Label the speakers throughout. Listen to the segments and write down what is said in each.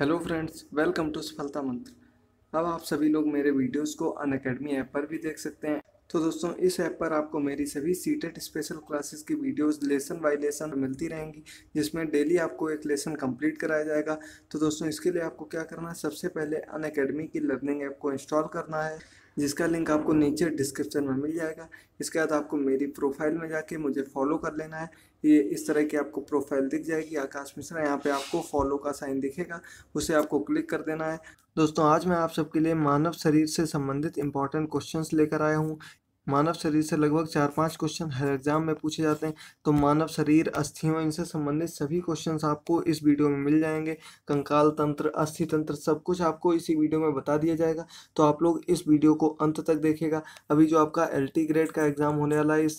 Speaker 1: hello friends welcome to सफलता मंत्र अब आप सभी लोग मेरे वीडियोस को अन अकेडमी ऐप पर भी देख सकते हैं तो दोस्तों इस ऐप पर आपको मेरी सभी सीटेट स्पेशल क्लासेस की वीडियोस लेसन बाय लेसन मिलती रहेंगी जिसमें डेली आपको एक लेसन कंप्लीट कराया जाएगा तो दोस्तों इसके लिए आपको क्या करना है सबसे पहले अन की लर्निंग ऐप को इंस्टॉल करना है जिसका लिंक आपको नीचे डिस्क्रिप्शन में मिल जाएगा इसके बाद आपको मेरी प्रोफाइल में जाके मुझे फॉलो कर लेना है ये इस तरह की आपको प्रोफाइल दिख जाएगी आकाश मिश्रा यहाँ पे आपको फॉलो का साइन दिखेगा उसे आपको क्लिक कर देना है दोस्तों आज मैं आप सबके लिए मानव शरीर से संबंधित इंपॉर्टेंट क्वेश्चंस लेकर आया हूँ मानव शरीर से लगभग चार पांच क्वेश्चन हर एग्जाम में पूछे जाते हैं तो मानव शरीर अस्थियों इनसे संबंधित सभी क्वेश्चन आपको इस वीडियो में मिल जाएंगे कंकाल तंत्र अस्थि तंत्र सब कुछ आपको इसी वीडियो में बता दिया जाएगा तो आप लोग इस वीडियो को अंत तक देखेगा अभी जो आपका एल ग्रेड का एग्ज़ाम होने वाला है इस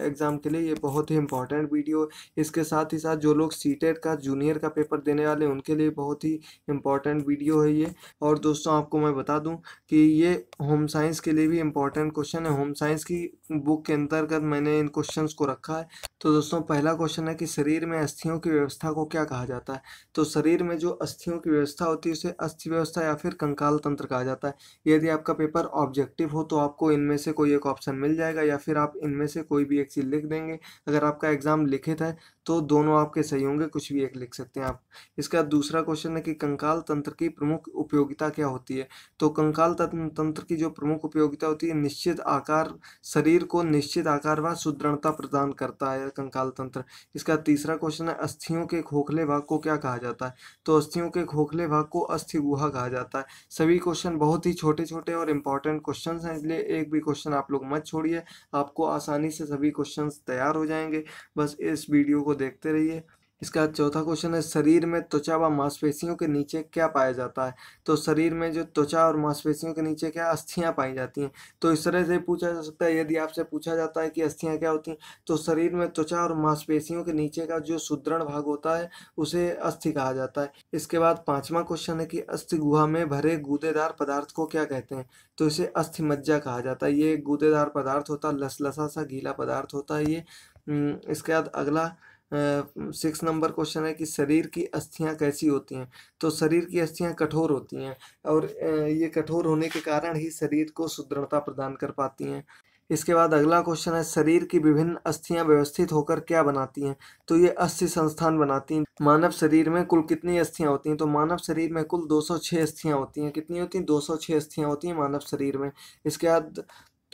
Speaker 1: एग्ज़ाम के लिए ये बहुत ही इंपॉर्टेंट वीडियो है इसके साथ ही साथ जो लोग सी e का जूनियर का पेपर देने वाले हैं उनके लिए बहुत ही इंपॉर्टेंट वीडियो है ये और दोस्तों आपको मैं बता दूँ कि ये होम साइंस के लिए भी इंपॉर्टेंट क्वेश्चन है होम साइंस साइंस की बुक के अंतर्गत मैंने इन क्वेश्चन को रखा है तो दोस्तों पहला क्वेश्चन है कि शरीर में अस्थियों की व्यवस्था को क्या कहा जाता है तो शरीर में जो अस्थियों की व्यवस्था होती है उसे अस्थि व्यवस्था या फिर कंकाल तंत्र कहा जाता है यदि आपका पेपर ऑब्जेक्टिव हो तो आपको इनमें से कोई एक ऑप्शन मिल जाएगा या फिर आप इनमें से कोई भी एक चीज़ लिख देंगे अगर आपका एग्जाम लिखित है तो दोनों आपके सही होंगे कुछ भी एक लिख सकते हैं आप इसका दूसरा क्वेश्चन है कि कंकाल तंत्र की प्रमुख उपयोगिता क्या होती है तो कंकाल तंत्र की जो प्रमुख उपयोगिता होती है निश्चित आकार शरीर शरीर को निश्चित आकार व सुदृढ़ता प्रदान करता है कंकाल तंत्र इसका तीसरा क्वेश्चन है अस्थियों के खोखले भाग को क्या कहा जाता है तो अस्थियों के खोखले भाग को अस्थि गुहा कहा जाता है सभी क्वेश्चन बहुत ही छोटे छोटे और इंपॉर्टेंट क्वेश्चन हैं इसलिए एक भी क्वेश्चन आप लोग मत छोड़िए आपको आसानी से सभी क्वेश्चन तैयार हो जाएंगे बस इस वीडियो को देखते रहिए इसका चौथा क्वेश्चन है शरीर में त्वचा व मांसपेशियों के नीचे क्या पाया जाता है तो शरीर में जो त्वचा और मांसपेशियों के नीचे क्या अस्थियाँ पाई जाती हैं तो इस तरह से पूछा जा सकता है यदि आपसे पूछा जाता है कि अस्थियाँ क्या होती हैं तो शरीर में त्वचा और मांसपेशियों के नीचे का जो सुदृढ़ भाग होता है उसे अस्थि कहा जाता है इसके बाद पाँचवा क्वेश्चन है कि अस्थि गुहा में भरे गूदेदार पदार्थ को क्या कहते हैं तो इसे अस्थिमज्जा कहा जाता है ये गूदेदार पदार्थ होता है लसलसा सा गीला पदार्थ होता है ये हम्म, इसके बाद अगला सिक्स नंबर क्वेश्चन है कि शरीर की अस्थियां कैसी होती हैं तो शरीर की अस्थियां कठोर होती हैं और ये कठोर होने के कारण ही शरीर को सुदृढ़ता प्रदान कर पाती हैं इसके बाद अगला क्वेश्चन है शरीर की विभिन्न अस्थियां व्यवस्थित होकर क्या बनाती हैं तो ये अस्थि संस्थान बनाती हैं मानव शरीर में कुल कितनी अस्थियां होती हैं तो मानव शरीर में कुल 206 अस्थियां होती हैं कितनी होती हैं 206 अस्थियां होती हैं मानव शरीर में इसके बाद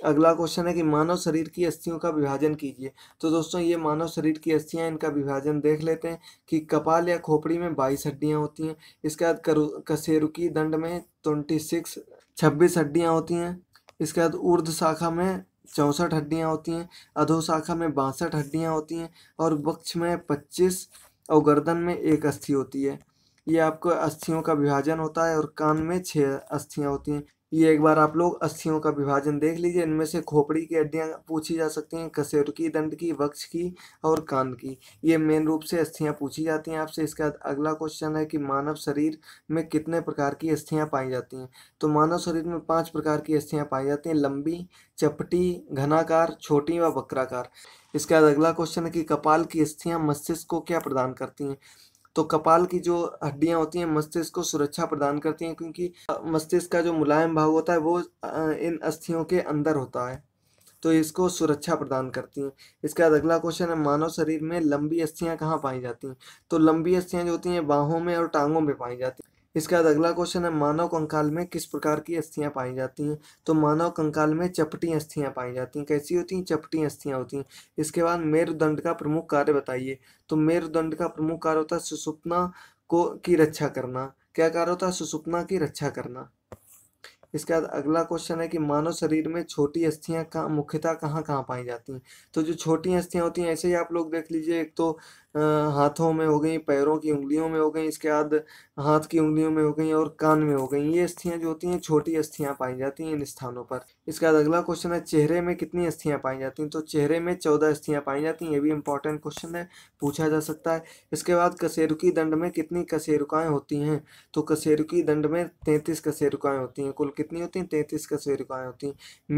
Speaker 1: अगला क्वेश्चन है कि मानव शरीर की अस्थियों का विभाजन कीजिए तो दोस्तों ये मानव शरीर की अस्थियाँ इनका विभाजन देख लेते हैं कि कपाल या खोपड़ी में बाईस हड्डियाँ होती हैं इसके बाद कसेरुकी दंड में ट्वेंटी सिक्स छब्बीस हड्डियाँ होती हैं इसके बाद ऊर्ध शाखा में चौंसठ हड्डियाँ होती हैं अधो शाखा में बासठ हड्डियाँ होती हैं और वक्ष में पच्चीस और गर्दन में एक अस्थि होती है ये आपको अस्थियों का विभाजन होता है और कान में छः अस्थियाँ होती हैं ये एक बार आप लोग अस्थियों का विभाजन देख लीजिए इनमें से खोपड़ी की हड्डियाँ पूछी जा सकती हैं कसेर की दंड की वक्ष की और कान की ये मेन रूप से अस्थियाँ पूछी जाती हैं आपसे इसके बाद अगला क्वेश्चन है कि मानव शरीर में कितने प्रकार की अस्थियाँ पाई जाती हैं तो मानव शरीर में पाँच प्रकार की अस्थियाँ पाई जाती हैं लंबी चपटी घनाकार छोटी व वक्राकार इसके बाद अगला क्वेश्चन है कि कपाल की अस्थियाँ मस्तिष्क को क्या प्रदान करती हैं तो कपाल की जो हड्डियाँ होती हैं मस्तिष्क को सुरक्षा प्रदान करती हैं क्योंकि मस्तिष्क का जो मुलायम भाग होता है वो इन अस्थियों के अंदर होता है तो इसको सुरक्षा प्रदान करती हैं इसके बाद अगला क्वेश्चन है मानव शरीर में लंबी अस्थियाँ कहाँ पाई जाती हैं तो लंबी अस्थियाँ जो होती हैं बाहों में और टांगों में पाई जाती हैं इसके बाद अगला क्वेश्चन है मानव कंकाल में किस प्रकार की अस्थियाँ पाई जाती हैं तो मानव कंकाल में चपटी अस्थियाँ पाई जाती हैं कैसी होती हैं चपटी अस्थियाँ होती हैं इसके बाद मेरुदंड का प्रमुख कार्य बताइए तो मेरुदंड का प्रमुख कार्य होता है सुसुपना को की रक्षा करना क्या कार्य होता है सुसुपना की रक्षा करना इसके बाद अगला क्वेश्चन है कि मानव शरीर में छोटी अस्थियाँ कहाँ मुख्यतः कहाँ कहाँ पाई जाती हैं तो जो छोटी अस्थियाँ होती हैं ऐसे ही आप लोग देख लीजिए एक तो हाथों में हो गई पैरों की उंगलियों में हो गई इसके बाद हाथ की उंगलियों में हो गई और कान में हो गई ये अस्थियाँ जो होती हैं छोटी अस्थियाँ पाई जाती हैं इन स्थानों पर इसके बाद अगला क्वेश्चन है चेहरे में कितनी अस्थियाँ पाई जाती हैं तो चेहरे में चौदह अस्थियाँ पाई जाती हैं ये भी इंपॉर्टेंट क्वेश्चन है पूछा जा सकता है इसके बाद कसेरुकी दंड में कितनी कसेरुकाएँ होती हैं तो कसेरुकी दंड में तैंतीस कसेरुकाएँ होती हैं कुल कितनी होती हैं तैंतीस कसेरुकाएँ होती हैं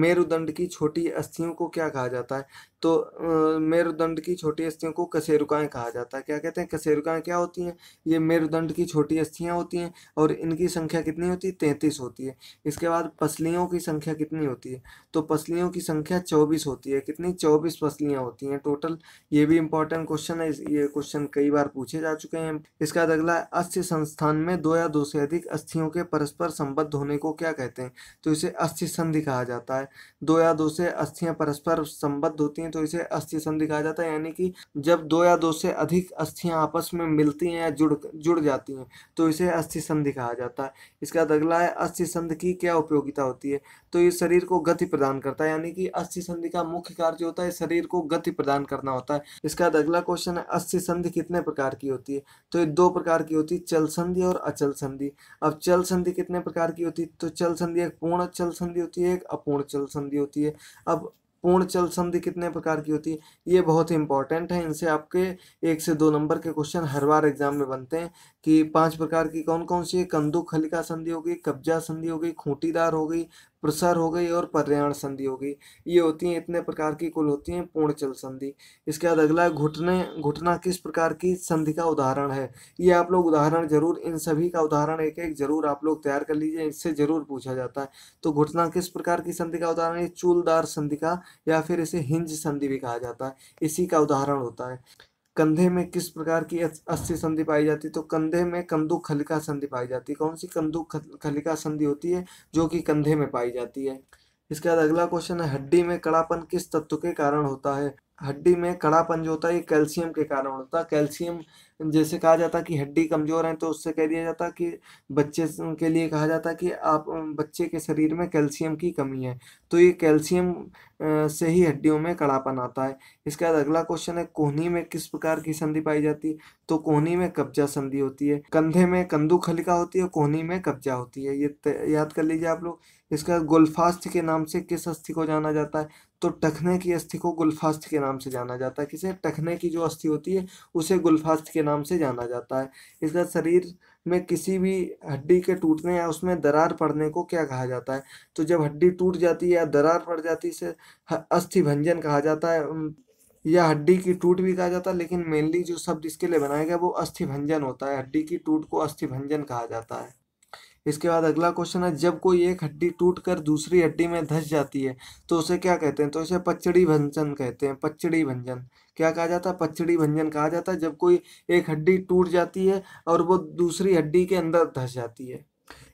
Speaker 1: मेरुदंड की छोटी अस्थियों को क्या कहा जाता है तो मेरुदंड की छोटी अस्थियों को कसेरुकाएँ कहा कहा जाता है क्या कहते हैं कशेरुकाएँ क्या होती हैं ये मेरुदंड की छोटी अस्थियाँ होती हैं और इनकी संख्या कितनी होती है तैंतीस होती है इसके बाद पसलियों की संख्या कितनी होती है तो पसलियों की संख्या चौबीस होती है कितनी चौबीस पसलियाँ होती हैं टोटल ये भी इंपॉर्टेंट क्वेश्चन है ये क्वेश्चन कई बार पूछे जा चुके हैं इसके बाद अगला अस्थि संस्थान में दो या दो से अधिक अस्थियों के परस्पर संबद्ध होने को क्या कहते हैं तो इसे अस्थि संधि कहा जाता है दो या दो से अस्थियाँ परस्पर संबद्ध होती हैं तो इसे अस्थि संधि कहा जाता है यानी कि जब दो या दो से अधिक अस्थियां आपस में मिलती हैं जुड़ जुड़ जाती हैं तो इसे अस्थि संधि कहा जाता है इसका अगला है अस्थि संधि की क्या उपयोगिता होती है तो ये शरीर को गति प्रदान करता है यानी कि अस्थि संधि का मुख्य कार्य होता है शरीर को गति प्रदान करना होता है इसका अगला क्वेश्चन है अस्थि संधि कितने प्रकार की होती है तो ये दो प्रकार की होती है चल संधि और अचल संधि अब चल संधि कितने प्रकार की होती है तो चल संधि एक पूर्ण चल संधि होती है एक अपूर्ण चल संधि होती है अब पूर्ण चल संधि कितने प्रकार की होती है ये बहुत ही इंपॉर्टेंट है इनसे आपके एक से दो नंबर के क्वेश्चन हर बार एग्जाम में बनते हैं कि पांच प्रकार की कौन कौन सी है कंदुक खलिका संधि हो गई कब्जा संधि हो गई खूंटीदार हो गई प्रसार हो गई और पर्याण संधि हो गई ये होती हैं इतने प्रकार की कुल होती हैं पूर्णचल संधि इसके बाद अगला घुटने घुटना किस प्रकार की संधि का उदाहरण है ये आप लोग उदाहरण जरूर इन सभी का उदाहरण एक एक जरूर आप लोग तैयार कर लीजिए इससे जरूर पूछा जाता है तो घुटना किस प्रकार की संधि का उदाहरण है चूलदार संधि का या फिर इसे हिंज संधि भी कहा जाता है इसी का उदाहरण होता है कंधे में किस प्रकार की अस्थि संधि पाई जाती है तो कंधे में कंदुक खलिका संधि पाई जाती है कौन सी कंदुक खलिका संधि होती है जो कि कंधे में पाई जाती है इसके बाद अगला क्वेश्चन है हड्डी में कड़ापन किस तत्व के कारण होता है हड्डी में कड़ापन जो होता है ये कैल्शियम के कारण होता है कैल्शियम जैसे कहा जाता कि हड्डी कमज़ोर है तो उससे कह दिया जाता कि बच्चे के लिए कहा जाता कि आप बच्चे के शरीर में कैल्शियम की कमी है तो ये कैल्शियम से ही हड्डियों में कड़ापन आता है इसके बाद अगला क्वेश्चन है कोहनी में किस प्रकार की संधि पाई जाती है तो कोहनी में कब्जा संधि होती है कंधे में कंदू खलिका होती है कोहनी में कब्जा होती है ये याद कर लीजिए आप लोग इसके बाद गुलफास्ट के नाम से किस अस्थि को जाना जाता है तो टखने की अस्थि को गुलफास्थ के नाम से जाना जाता है किसे टखने की जो अस्थि होती है उसे गुलफास्थ के नाम से जाना जाता है इसका शरीर में किसी भी हड्डी के टूटने या उसमें दरार पड़ने को क्या कहा जाता है तो जब हड्डी टूट जाती है या दरार पड़ जाती है इसे अस्थि भंजन कहा जाता है या हड्डी की टूट भी कहा जाता है लेकिन मेनली जो शब्द इसके लिए बनाया गया वो अस्थिभंजन होता है हड्डी की टूट को अस्थिभंजन कहा जाता है इसके बाद अगला क्वेश्चन है जब कोई एक हड्डी टूट कर दूसरी हड्डी में धस जाती है तो उसे क्या कहते हैं तो इसे पचड़ी भंजन कहते हैं पचड़ी भंजन क्या कहा जाता है पचड़ी भंजन कहा जाता है जब कोई एक हड्डी टूट जाती है और वो दूसरी हड्डी के अंदर धंस जाती है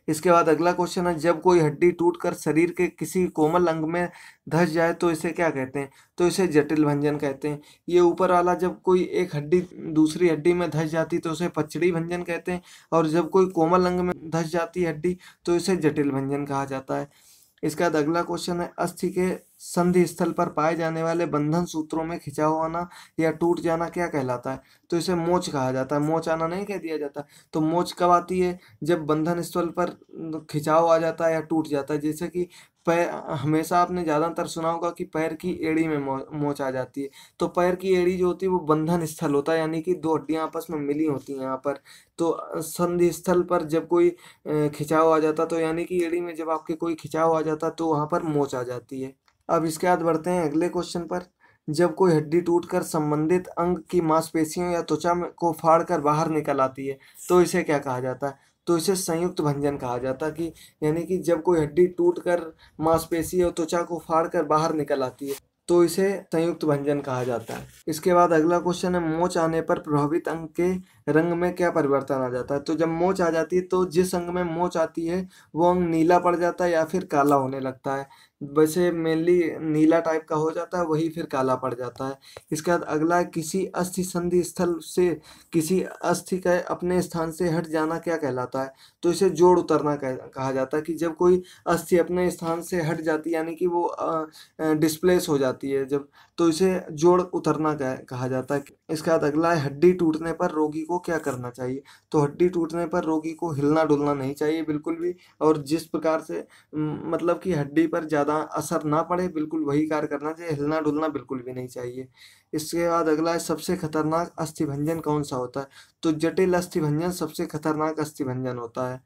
Speaker 1: इसके बाद अगला क्वेश्चन है जब कोई हड्डी टूटकर शरीर के किसी कोमल अंग में धस जाए तो इसे क्या कहते हैं तो इसे जटिल भंजन कहते हैं ये ऊपर वाला जब कोई एक हड्डी दूसरी हड्डी में धस जाती तो उसे पचड़ी भंजन कहते हैं और जब कोई कोमल अंग में धस जाती हड्डी तो इसे जटिल भंजन कहा जाता है इसके बाद अगला क्वेश्चन है अस्थि के संधि स्थल पर पाए जाने वाले बंधन सूत्रों में खिंचाव होना या टूट जाना क्या कहलाता है तो इसे मोच कहा जाता है मोच आना नहीं कह दिया जाता तो मोच कब आती है जब बंधन स्थल पर खिंचाव आ जाता है या टूट जाता है जैसे कि पैर हमेशा आपने ज़्यादातर सुना होगा कि पैर की एड़ी में मोच आ जाती है तो पैर की एड़ी जो होती है वो बंधन स्थल होता है यानी कि दो हड्डियाँ आपस में मिली होती हैं यहाँ पर तो संधि स्थल पर जब कोई खिंचाव आ जाता तो यानी कि एड़ी में जब आपके कोई खिंचाव आ जाता तो वहाँ पर मोच आ जाती है अब इसके बाद बढ़ते हैं अगले क्वेश्चन पर जब कोई हड्डी टूटकर संबंधित अंग की मांसपेशियों या त्वचा को फाड़ कर बाहर निकल आती है तो इसे क्या कहा जाता है तो इसे संयुक्त भंजन कहा जाता है कि यानी कि जब कोई हड्डी टूटकर मांसपेशी और त्वचा को फाड़ कर बाहर निकल आती है तो इसे संयुक्त भंजन कहा जाता है इसके बाद अगला क्वेश्चन है मोच आने पर प्रभावित अंग के रंग में क्या परिवर्तन आ जाता है तो जब मोच आ जाती है तो जिस अंग में मोच आती है वो अंग नीला पड़ जाता है या फिर काला होने लगता है वैसे मेनली नीला टाइप का हो जाता है वही फिर काला पड़ जाता है इसके बाद अगला किसी अस्थि संधि स्थल से किसी अस्थि का अपने स्थान से हट जाना क्या कहलाता है तो इसे जोड़ उतरना कहा जाता है कि जब कोई अस्थि अपने स्थान से हट जाती है यानी कि वो डिस्प्लेस हो जाती है जब तो इसे जोड़ उतरना कहा जाता है इसके बाद अगला है हड्डी टूटने पर रोगी को क्या करना चाहिए तो हड्डी टूटने पर रोगी को हिलना डुलना नहीं चाहिए बिल्कुल भी और जिस प्रकार से मतलब कि हड्डी पर ज़्यादा असर ना पड़े बिल्कुल वही कार्य करना चाहिए हिलना डुलना बिल्कुल भी नहीं चाहिए इसके बाद अगला है सबसे खतरनाक अस्थिभंजन कौन सा होता है तो जटिल अस्थिभंजन सबसे खतरनाक अस्थिभंजन होता है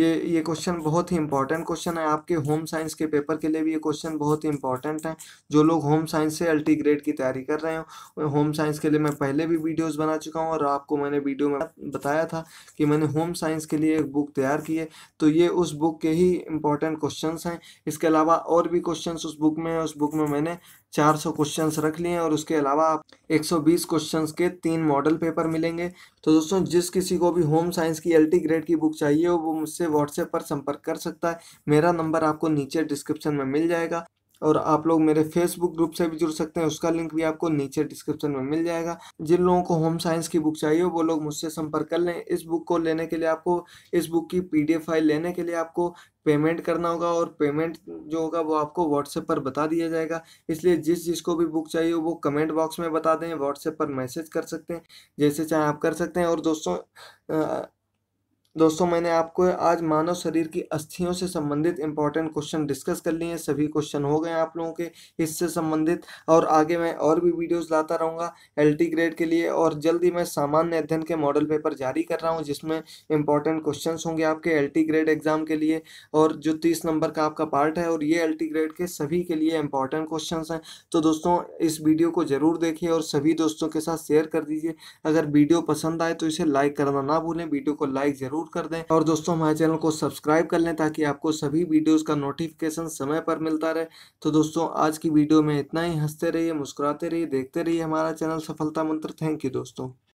Speaker 1: ये ये क्वेश्चन बहुत ही इंपॉर्टेंट क्वेश्चन है आपके होम साइंस के पेपर के लिए भी ये क्वेश्चन बहुत ही इंपॉर्टेंट है जो लोग होम साइंस से अल्टी ग्रेड की तैयारी कर रहे हो होम साइंस के लिए मैं पहले भी वीडियोस बना चुका हूँ और आपको मैंने वीडियो में बताया था कि मैंने होम साइंस के लिए एक बुक तैयार की है तो ये उस बुक के ही इंपॉर्टेंट क्वेश्चन हैं इसके अलावा और भी क्वेश्चन उस बुक में उस बुक में मैंने चार सौ क्वेश्चन रख लिए हैं और उसके अलावा आप एक सौ बीस क्वेश्चन के तीन मॉडल पेपर मिलेंगे तो दोस्तों जिस किसी को भी होम साइंस की एलटी ग्रेड की बुक चाहिए वो मुझसे व्हाट्सएप पर संपर्क कर सकता है मेरा नंबर आपको नीचे डिस्क्रिप्शन में मिल जाएगा और आप लोग मेरे फेसबुक ग्रुप से भी जुड़ सकते हैं उसका लिंक भी आपको नीचे डिस्क्रिप्शन में मिल जाएगा जिन लोगों को होम साइंस की बुक चाहिए वो लोग मुझसे संपर्क कर लें इस बुक को लेने के लिए आपको इस बुक की पीडीएफ फाइल लेने के लिए आपको पेमेंट करना होगा और पेमेंट जो होगा वो आपको व्हाट्सएप पर बता दिया जाएगा इसलिए जिस जिसको भी बुक चाहिए वो कमेंट बॉक्स में बता दें व्हाट्सएप पर मैसेज कर सकते हैं जैसे चाहे आप कर सकते हैं और दोस्तों दोस्तों मैंने आपको आज मानव शरीर की अस्थियों से संबंधित इंपॉर्टेंट क्वेश्चन डिस्कस कर लिए हैं सभी क्वेश्चन हो गए आप लोगों के इससे संबंधित और आगे मैं और भी वीडियोस लाता रहूँगा एलटी ग्रेड के लिए और जल्दी मैं सामान्य अध्ययन के मॉडल पेपर जारी कर रहा हूँ जिसमें इंपॉर्टेंट क्वेश्चन होंगे आपके एल ग्रेड एग्जाम के लिए और जो तीस नंबर का आपका पार्ट है और ये एल ग्रेड के सभी के लिए इंपॉर्टेंट क्वेश्चन हैं तो दोस्तों इस वीडियो को ज़रूर देखिए और सभी दोस्तों के साथ शेयर कर दीजिए अगर वीडियो पसंद आए तो इसे लाइक करना ना भूलें वीडियो को लाइक ज़रूर जरूर कर दें और दोस्तों हमारे चैनल को सब्सक्राइब कर लें ताकि आपको सभी वीडियोज़ का नोटिफिकेशन समय पर मिलता रहे तो दोस्तों आज की वीडियो में इतना ही हंसते रहिए मुस्कुराते रहिए देखते रहिए हमारा चैनल सफलता मंत्र थैंक यू दोस्तों